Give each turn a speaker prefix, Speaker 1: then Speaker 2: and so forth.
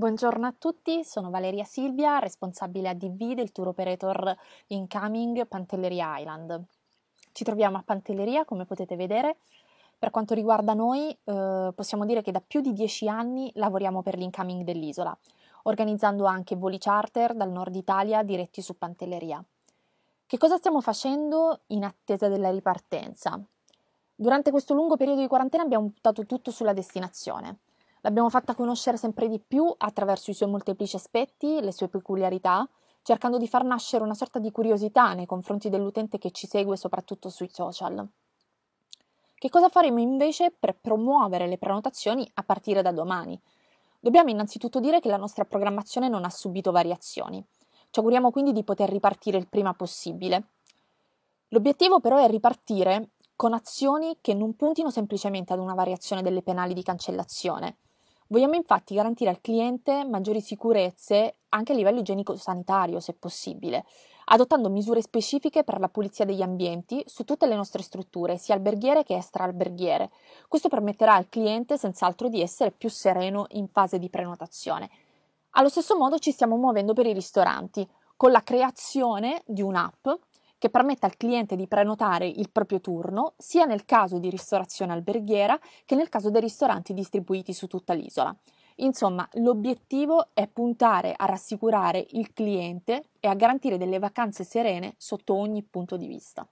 Speaker 1: Buongiorno a tutti, sono Valeria Silvia, responsabile ADV del tour operator Incoming Pantelleria Island. Ci troviamo a Pantelleria, come potete vedere. Per quanto riguarda noi, eh, possiamo dire che da più di dieci anni lavoriamo per l'incoming dell'isola, organizzando anche voli charter dal nord Italia diretti su Pantelleria. Che cosa stiamo facendo in attesa della ripartenza? Durante questo lungo periodo di quarantena abbiamo buttato tutto sulla destinazione L'abbiamo fatta conoscere sempre di più attraverso i suoi molteplici aspetti, le sue peculiarità, cercando di far nascere una sorta di curiosità nei confronti dell'utente che ci segue soprattutto sui social. Che cosa faremo invece per promuovere le prenotazioni a partire da domani? Dobbiamo innanzitutto dire che la nostra programmazione non ha subito variazioni. Ci auguriamo quindi di poter ripartire il prima possibile. L'obiettivo però è ripartire con azioni che non puntino semplicemente ad una variazione delle penali di cancellazione, Vogliamo infatti garantire al cliente maggiori sicurezze anche a livello igienico-sanitario, se possibile, adottando misure specifiche per la pulizia degli ambienti su tutte le nostre strutture, sia alberghiere che extraalberghiere. Questo permetterà al cliente senz'altro di essere più sereno in fase di prenotazione. Allo stesso modo ci stiamo muovendo per i ristoranti, con la creazione di un'app che permette al cliente di prenotare il proprio turno sia nel caso di ristorazione alberghiera che nel caso dei ristoranti distribuiti su tutta l'isola. Insomma, l'obiettivo è puntare a rassicurare il cliente e a garantire delle vacanze serene sotto ogni punto di vista.